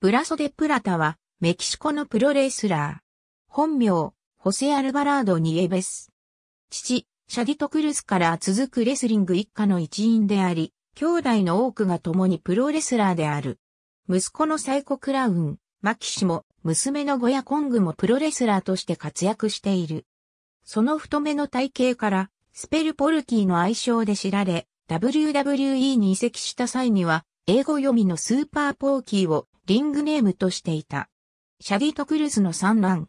ブラソデ・プラタは、メキシコのプロレスラー。本名、ホセ・アルバラード・ニエベス。父、シャディト・クルスから続くレスリング一家の一員であり、兄弟の多くが共にプロレスラーである。息子のサイコ・クラウン、マキシも、娘のゴヤ・コングもプロレスラーとして活躍している。その太めの体型から、スペルポルキーの愛称で知られ、WWE に移籍した際には、英語読みのスーパーポーキーをリングネームとしていた。シャディト・クルスの産卵。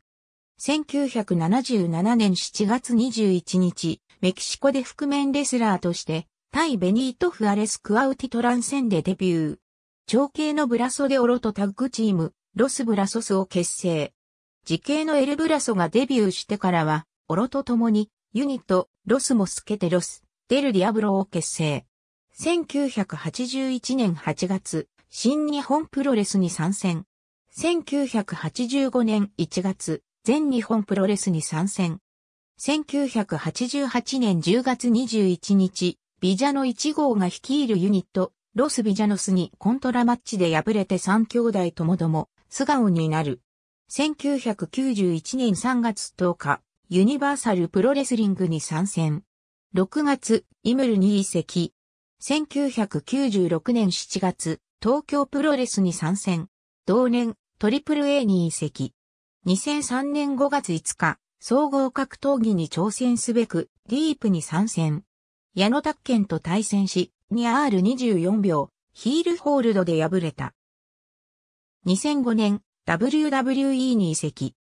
1977年7月21日、メキシコで覆面レスラーとして、対ベニート・フアレス・クアウティトランセンでデビュー。長兄のブラソデオロとタッグチーム、ロス・ブラソスを結成。時系のエル・ブラソがデビューしてからは、オロと共に、ユニット、ロス・モスケテロス、デル・ディアブロを結成。1981年8月、新日本プロレスに参戦。1985年1月、全日本プロレスに参戦。1988年10月21日、ビジャノ1号が率いるユニット、ロス・ビジャノスにコントラマッチで敗れて3兄弟ともども、素顔になる。1991年3月10日、ユニバーサルプロレスリングに参戦。6月、イムルに移籍。1996年7月、東京プロレスに参戦。同年、トリプル a に移籍。2003年5月5日、総合格闘技に挑戦すべく、ディープに参戦。矢野拓健と対戦し、2R24 秒、ヒールホールドで敗れた。2005年、WWE に移籍。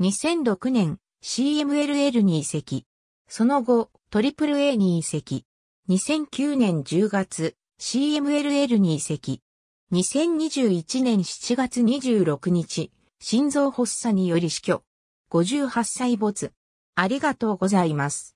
2006年、CMLL に移籍。その後、AAA に移籍。2009年10月、CMLL に移籍。2021年7月26日、心臓発作により死去。58歳没。ありがとうございます。